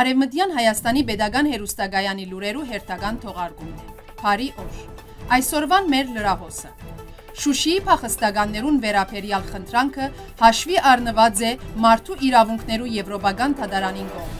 Արևմտյան Հայաստանի Պետական Հերուստագայանի լուրերու հերթական թողարկումն է։ Փարի օր։ Այսօրվան մեր լրահոսը։ Շուշիի փախստականներուն վերապերյալ խնդրանքը հաշվի առնված է մարդու իրավունքներու եվրոպական դատարանին կողմ։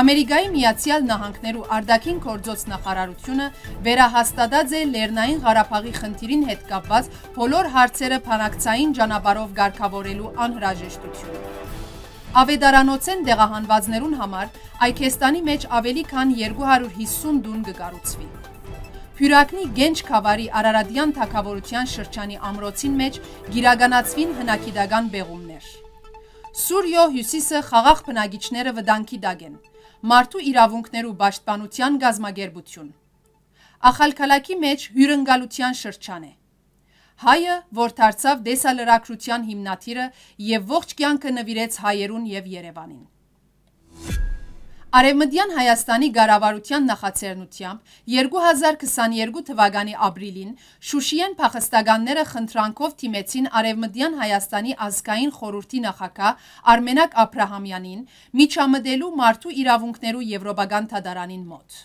Ամերիկայի Միացյալ Նահանգներու արդակին կորձոց նախարարությունը վերահաստատած է Լեռնային Ղարաբաղի խնդիրին հետ կապված բոլոր հարցերը փանակցային ճանապարհով ղարկավորելու անհրաժեշտությունը։ Ավետարանոցեն դեղահանվածներուն համար Այքեստանի մեջ ավելի քան 250 դուն կկառուցվի։ Հյուրակնի Գենջ Խավարի Արարատյան թակավորության շրջանի ամրոցին մեջ գիրագանացվին հնակիդական բեղումներ։ Սուրյո հյուսիսը խաղաղ բնագիչները վտանգի դակ են։ Մարդու իրավունքներու պաշտպանության գազմագերբություն։ Ախալքալակի մեջ հյուրընկալության շրջան է։ Հայը, որ դարձավ դեսալրագրության հիմնադիրը եւ ողջ կյանքը նվիրեց հայերուն եւ Երևանին։ Արևմտյան Հայաստանի Գարավարության նախաձեռնությամբ 2022 թվականի ապրիլին Շուշիեն փախստականները խնդրանքով դիմեցին Արևմտյան Հայաստանի ազգային խորհրդի նախակահ Արմենակ Աբրահամյանին միջամտելու մարդու իրավունքներու եվրոպական դատարանին մոտ։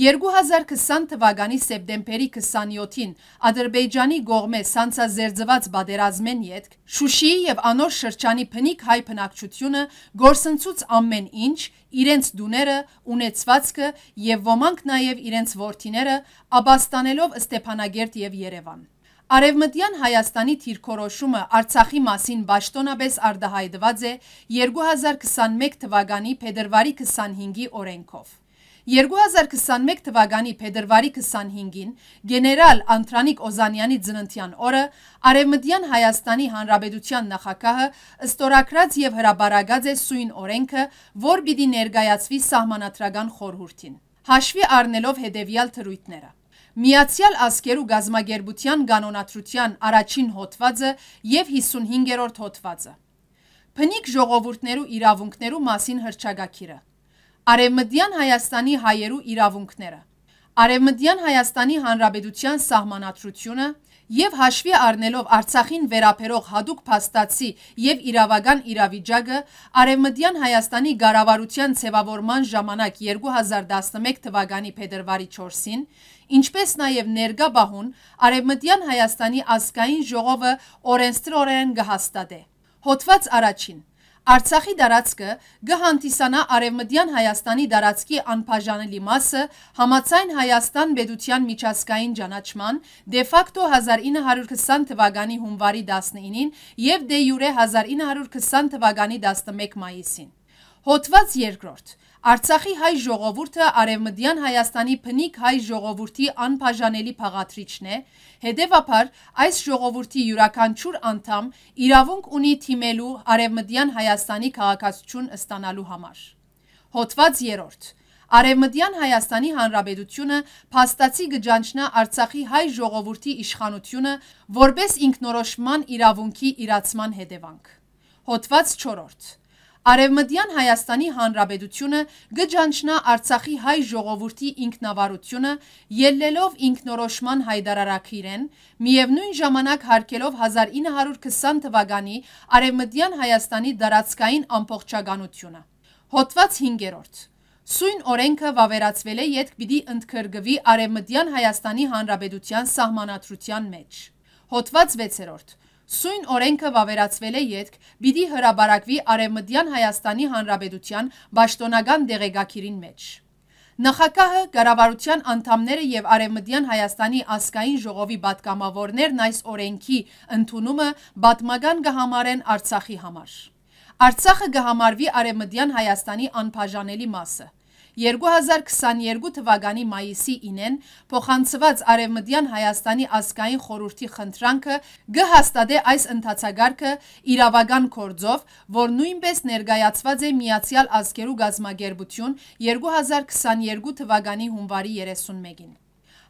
2020 թվականի սեպտեմբերի 27-ին Ադրբեջանի գողմե սանցազերծված բادرազմեն յետք Շուշիի եւ անոր շրջանի փնիկ հայ բնակչությունը գործընծուց ամեն ինչ իրենց դուները, ունեցվածքը եւ ոմանք նաեւ իրենց ворթիները աբաստանելով Ստեփանագերտ եւ Երևան։ Արևմտյան Հայաստանի թիրքորոշումը Արցախի մասին ճշտոնապես արդահայտված է 2021 թվականի փետրվարի 25-ի օրենքով։ 2021 թվականի փետրվարի 25-ին գեներալ Անտրանիկ Օզանյանի ծննդյան օրը Արևմտյան Հայաստանի Հանրապետության նախագահը ըստորակրած եւ հրաբարագած է սույն օրենքը, որ պիտի ներկայացվի սահմանադրական խորհրդին։ Հաշվի առնելով հետևյալ թրույթները. Միացյալ ազգերու գազագերբության կանոնադրության առաջին հոդվածը եւ 55-րդ հոդվածը։ Փնիկ ժողովուրդներու իրավունքներու մասին հրճագակիրը 19 Արևմտյան Հայաստանի հայերու իրավունքները Արևմտյան Հայաստանի Հանրապետության սահմանադրությունը եւ հաշվի առնելով Արցախին վերաբերող հadoop փաստացի եւ իրավական իրավիճակը Արևմտյան Հայաստանի Գարավարության ձևավորման ժամանակ 2011 թվականի փետրվարի 4-ին, ինչպես նաեւ ներկա բահուն Արևմտյան Հայաստանի ազգային ժողովը օրենսդրորեն կհաստատե։ Հոդված առաջին Արցախի դարածքը գհանդիսանա արևմտյան Հայաստանի դարածքի անբաժանելի մասը համացայն Հայաստան Բեդության միջազգային ճանաչման դեֆակտո 1920 թվականի հունվարի 19-ին եւ դե յուրե 1920 թվականի 11 մայիսին։ Հոդված 2 Արցախի հայ ժողովուրդը արևմտյան Հայաստանի փնիկ հայ ժողովրդի անբաժանելի փաղաթրիչն է, հետևաբար այս ժողովրդի յուրաքանչյուր անդամ իրավունք ունի թիմելու արևմտյան Հայաստանի քաղաքացիություն ստանալու համար։ Հոդված 3. Արևմտյան Հայաստանի Հանրապետությունը փաստացի գճանչնա Արցախի հայ ժողովրդի իշխանությունը որպես ինքնորոշման իրավունքի իրացման հետևանք։ Հոդված 4. Արևմտյան Հայաստանի Հանրապետությունը գճանչնա Արցախի հայ ժողովրդի ինքնավարությունը, ելնելով ինքնորոշման հայդարարակիրեն, միևնույն ժամանակ հարկելով 1920 թվականի Արևմտյան Հայաստանի դարածքային ամբողջականությունը։ Հոդված 5-րդ։ Սույն օրենքը վավերացվել է, երբ պիտի ընդգրկվի Արևմտյան Հայաստանի Հանրապետության սահմանադրության մեջ։ Հոդված 6-րդ Սույն օրենքը վավերացվել է ետք, բիդի հրաբարակվի արևմդյան Հայաստանի Հանրաբեդության բաշտոնական դեղեգաքիրին մեջ։ Նախակահը գարավարության անդամները և արևմդյան Հայաստանի ասկային ժողովի բատկամավորներն այս օրենքի ընդունումը բատմագան գհամարեն արցախի համար։ Արցախը գհամարվի արևմդյան Հայաստանի անպաժանելի մասը։ 2022 թվականի մայիսի 9-ին փոխանցված Արևմտյան Հայաստանի ազգային խորհրդի խնդրանքը գհաստատե այս ընթացագարքը իրավական կորձով, որ նույնպես ներկայացված է Միացյալ Ազգերու Գազմագերբություն 2022 թվականի հունվարի 31-ին։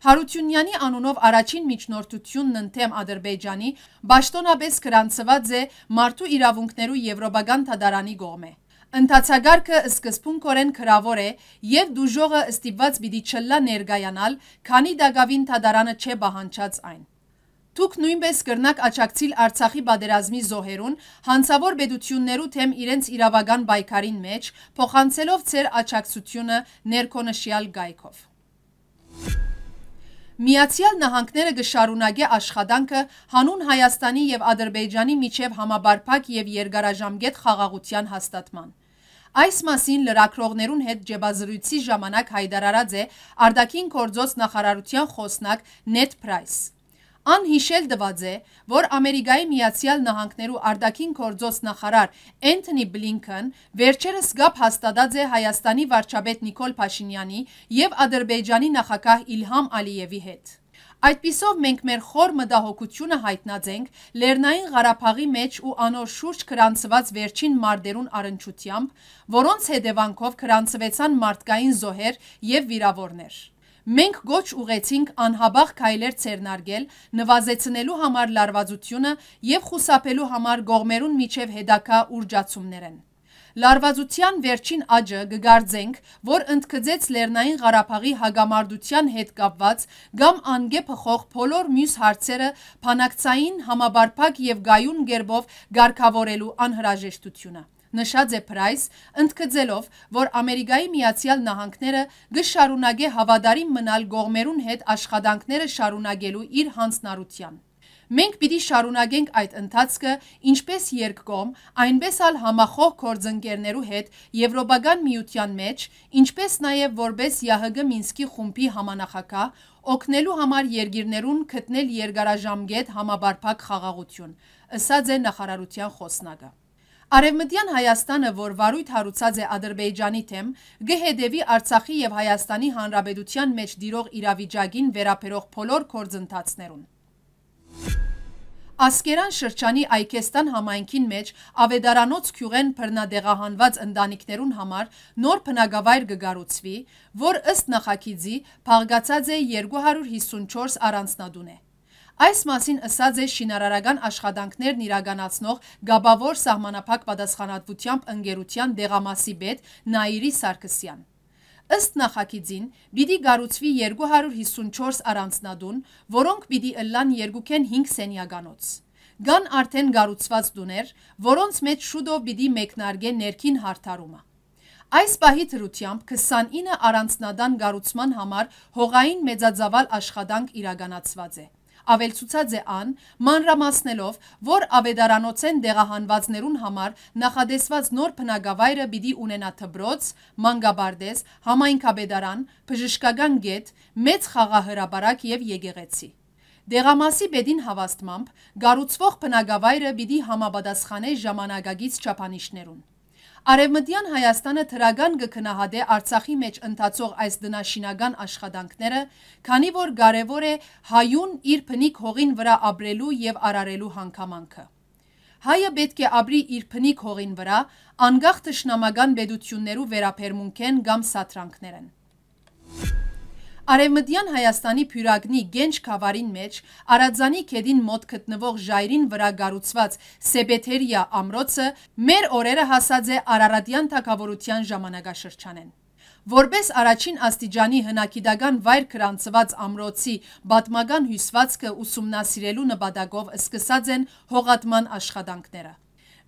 Հարությունյանի անունով առաջին միջնորդությունն ընդեմ Ադրբեջանի, բաշտոնապես գրանցված է մարդու իրավունքներու Եվրոպական թադարանի գողմ է։ Ընթացագարկը սկզբունքորեն քրավոր է եւ դուժողը ստիպված պիտի չլա ներգայանալ, քանի դագավին թադարանը չէ բահանչած այն։ Դուք նույնպես կրնակ աճակցիլ Արցախի բادرազմի զոհերուն, հանցավոր բեդություններու թեմ իրենց իրավական պայքարին մեջ, փոխանցելով ծեր աճակցությունը ներքոնշյալ գայքով։ Միացյալ Նահանգները գշարունակե աշխատանքը հանուն Հայաստանի եւ Ադրբեջանի միջև համաբարփակ եւ երկարաժամկետ խաղաղության հաստատման։ Այս մասին լրակրողներուն հետ ջեբազրույցի ժամանակ հայդարարած է արդակին կործոց նախարարության խոսնակ նետ պրայս։ Ան հիշել դված է, որ ամերիկայի միացյալ նահանքներու արդակին կործոց նախարար ենթնի բլինքն վերջերս գապ հաստադած է Հայաստանի վարճաբետ նիկոլ պաշինյանի և ադրբեջանի նախակահ իլհամ ալիևի հետ։ Այդպիսով մենք մեր խոր մտահոգությունը հայտնաձենք Լեռնային Ղարաբաղի մեջ ու անոր շուրջ քրանցված վերջին մարտերուն առընչությամբ, որոնց հետևանքով քրանցվեցան մարդկային զոհեր եւ վիրավորներ։ Մենք գոչ ուղեցինք անհաբաղ քայլեր ցերնարգել, նվազեցնելու համար լարվածությունը եւ խուսափելու համար գողմերուն միջև հետակա ուրջացումներն։ Լարվածության վերջին աճը գգարձենք, որ ընդգծեց Լեռնային Ղարաբաղի հագամարդության հետ կապված կամ անգե փխող բոլոր մյուս հարցերը փանակցային համաբարփակ եւ գայուն գերբով ղարքավորելու անհրաժեշտությունը նշած է Price, ընդգծելով, որ Ամերիկայի Միացյալ Նահանգները գշարունակե հավատարիմ մնալ գողմերուն հետ աշխատանքները շարունակելու իր հանձնարարության։ Մենք պիտի շարունակենք այդ ընթացքը ինչպես երկկողմ, այնպես էլ համախոհ գործընկերներու հետ Եվրոպական միության մեջ, ինչպես նաև որպես ՀՀԳ Մինսկի խումբի համանախակահ, օգնելու համար երկիրներուն գտնել երկարաժամկետ համաբարփակ խաղաղություն, ըսած է նախարարության խոսնակը։ Արևմտյան Հայաստանը, որ վարույթ հարուցած է Ադրբեջանի թեմ, գհեդևի Արցախի եւ Հայաստանի Հանրապետության մեջ դիրող իրավիճակին վերաբերող բոլոր գործընթացներուն։ Ասկերան շրջանի Այքեստան համայնքին մեջ ավետարանոց քյուղեն բռնադեղահանված ընտանիքներուն համար նոր բնակավայր կգառուցվի, որ ըստ նախագիծի փաղկացած է 254 առանձնատուն է։ Այս մասին ըսած է շինարարական աշխատանքներն իրականացնող գաբավոր սահմանափակ պատասխանատվությամբ ընկերության դեղամասի բեդ Նաիրի Սարգսյան։ Ըստ նախագիծին՝ պիտի գառուցվի 254 առանձնադուն, որոնք պիտի ըլլան 2.5 սենյականոց։ Կան արդեն գառուցված դուներ, որոնց մեջ շուտով պիտի մեկնարկե ներքին հարթարումը։ Այս պահի դրությամբ 29 առանձնադան գառուցման համար հողային մեծաձավալ աշխատանք իրականացված է ավելցուցած է ան, մանրամասնելով, որ ավետարանոցեն դեղահանվածներուն համար նախադեսված նոր պնագավայրը բիդի ունենա թբրոց, մանգաբարդես, համայնքաբետարան, պժշկագան գետ, մեծ խաղահրաբարակ և եգեղեցի։ Դեղամասի բեդին հավաստմամբ, գարուցվող պնագավայրը բիդի համաբադասխանե ժամանագագից չապանիշներուն։ Արևմտյան Հայաստանը թրագան գքնահադե Արցախի մեջ ընթացող այս դնաշինական աշխատանքները, քանի որ կարևոր է հայուն իր փնիկ հողին վրա ապրելու եւ արարելու հանգամանքը։ Հայը պետք է ապրի իր փնիկ հողին վրա, անգախ ճշնամական բեդություններու վերապերմունքեն կամ սատրանքներեն։ Արևմտյան Հայաստանի Փյուրագնի Գենջ խավարին մեջ Արաձանի քեդին մոտ գտնվող ժայրին վրա գառուցված Սեբեթերիա ամրոցը մեր օրերը հասած է Արարատյան թակավորության ժամանակաշրջանեն։ Որպես առաջին աստիճանի հնակիդական վայր կրանցված ամրոցի պատմական հյուսվածքը ուսումնասիրելու նպատակով սկսած են հողատման աշխատանքները։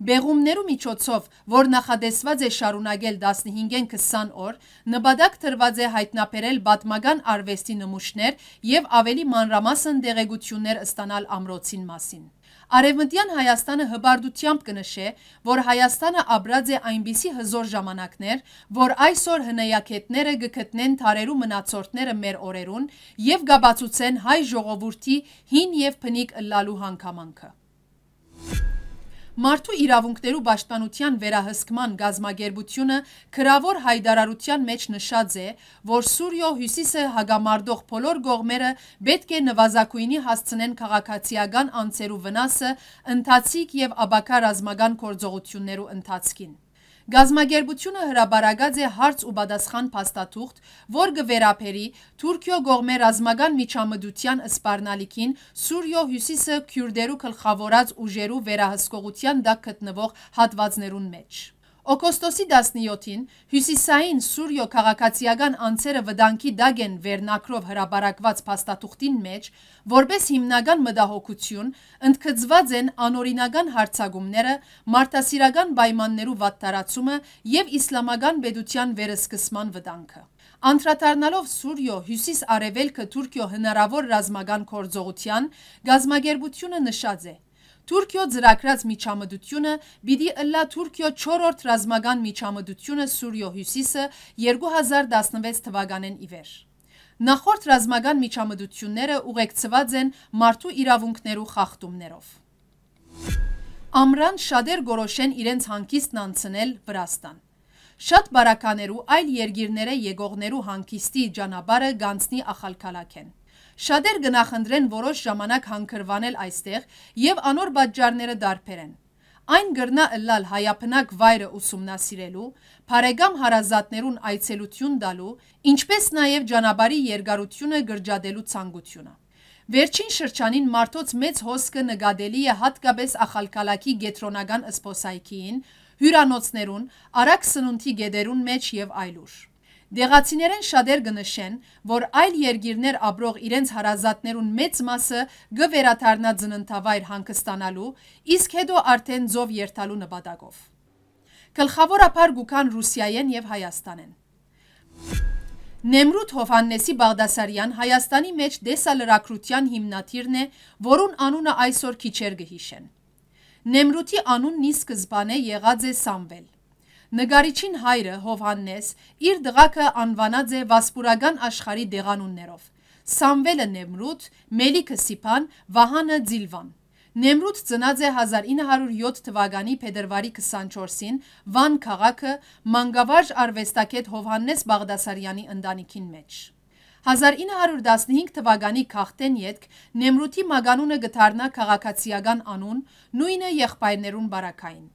Բեղումներու միջոցով, որ նախադեսված է շարունակել 15-ին 20 օր, նպատակ թրված է հայտնաբերել պատմական արվեստի նմուշներ եւ ավելի մանրամասն դեղեցություններ ստանալ ամրոցին մասին։ Արևմտյան Հայաստանը հբարդությամբ կնշե, որ Հայաստանը աբրած է այնպիսի հզոր ժամանակներ, որ այսօր հնեյակետները գկտնեն թարերու մնացորդները մեր օրերուն և գաբացուցեն հայ ժողովուրդի հին և պնիկ լալու հանքամանքը։ Մարդու իրավունքներու պաշտպանության վերահսկման գազմագերբությունը քրավոր հայդարարության մեջ նշած է, որ Սուրյո հյուսիսը հագամարդող փոլոր գողմերը պետք է նվազագույնի հասցնեն քաղաքացիական անձերու վնասը, ընթացիկ եւ աբակա ռազմական գործողություններու ընթացքին։ Գազմագերբությունը հրաբարագած է հարց ու բադասխան պաստաթուղթ, որ գվերապերի թուրկյո գողմե ռազմագան միջամդության ասպարնալիքին Սուրյո հյուսիսը կյուրդերու կլխավորած ուժերու վերահսկողության դակ կտնվող հատվածներուն մեջ։ Օգոստոսի 17-ին հյուսիսային Սուրյո քաղաքացիական անձերը վտանգի դագ են վերնակրով հրաբարակված փաստաթուղթին մեջ, որպես հիմնական մտահոգություն ընդգծված են անօրինական հարցակումները, մարդասիրական պայմաններու վատտարացումը եւ իսլամական պետության վերսկսման վտանգը։ Անդրադառնալով Սուրյո հյուսիս արևելքը Թուրքիո հնարավոր ռազմական կորձողության, գազագերբությունը նշած է, Թուրքիո ծրագրած միջամդությունը՝ պիտի ըլլա Թուրքիո 4-րդ ռազմական միջամդությունը Սուրիո հյուսիսը 2016 թվականեն ի վեր։ Նախորդ ռազմական միջամդությունները ուղեկցված են մարդու իրավունքներու խախտումներով։ Ամրան շատեր գորոշեն իրենց հանգիստն անցնել Վրաստան։ Շատ բարականերու այլ երգիրները եկողներու հանգիստի ճանապարհը գանցնի ախալքալակ են։ Շատեր գնախնդրեն որոշ ժամանակ հանքրվանել այստեղ եւ անոր բաժարները դարբերեն։ Այն գրնա լալ հայապնակ վայրը ուսումնասիրելու, բարեկամ հարազատներուն այցելություն տալու, ինչպես նաև ճանապարհի երկարությունը գրջադելու ցանկությունը։ Վերջին շրջանին մարդոց մեծ հոսքը նկատելի է հատկապես ախալկալակի գետրոնական ըսպոսայքին, հյուրանոցներուն, արակ սնունդի գեդերուն մեջ եւ այլուր։ Դեղացիներեն շադեր գնշեն, որ այլ երգիրներ ապրող իրենց հարազատներուն մեծ մասը գվերաթարնա ծննդավայր հանգստանալու, իսկ հետո արդեն ձով երթալու նպատակով։ Կլխավորապար գուկան Հուսիայեն և Հայաստանեն։ Նեմրութ Հովհաննեսի Բաղդասարյան Հայաստանի մեջ դեսալրակրության հիմնաթիրն է, որուն անունը այսօր քիչեր գհիշեն։ Նեմրութի անունն ի սկզբանե եղած է Սամվել։ Նգարիչին հայրը Հովհաննես իր դղակը անվանած է վասպուրական աշխարի դեղանուններով. Սամվելը Նեմրութ, Մելիքը Սիփան, Վահանը Ձիլվան։ Նեմրութ ծնած է 1907 թվականի փետրվարի 24-ին Վան քաղաքը Մանգավարժ արվեստագետ Հովհաննես Բաղդասարյանի ընտանիքին մեջ։ 1915 թվականի քաղտեն յետք Նեմրութի մագանունը գտարնա քաղաքացիական անուն, նույնը եղբայրներուն բարակային։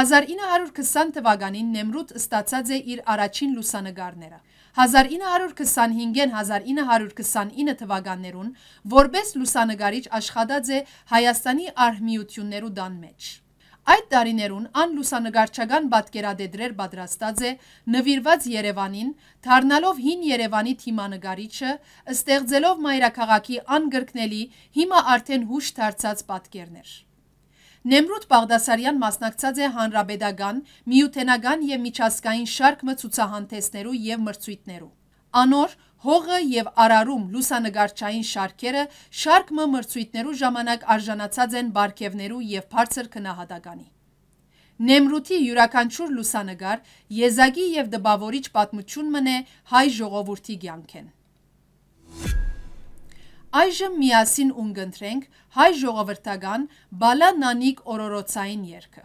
1920 թվականին Նեմրուտ ստացած է իր առաջին լուսանգարները։ 1925-ին 1929 թվականներուն որպես լուսանգարիչ աշխատած է Հայաստանի արհմիություններու դան մեջ։ Այդ տարիներուն ան լուսանգարչական պատկերադեդրեր պատրաստած է նվիրված Երևանին, դառնալով հին Երևանի թիմանգարիչը, ստեղծելով մայրաքաղաքի անգրկնելի, հիմա արդեն հուշ դարձած պատկերներ։ Նեմրուտ Բաղդասարյան մասնակցած է հանրաբեդական, միութենական և միջասկային շարքմը ծուցահանտեսներու և մրցույթներու։ Անոր հողը և արարում լուսանգարճային շարքերը շարքմը մրցույթներու ժամանակ արժանացած են բարգևներու և պարցր կնահատականի։ Նեմրութի յուրականչուր լուսանգար, եզագի և դբավորիչ պատմություն մն է հայ ժողովորդի գյանքեն։ Այժմ միասին ունգընթրենք հայ ժողովրդական բալա նանիկ օրորոցային երկը։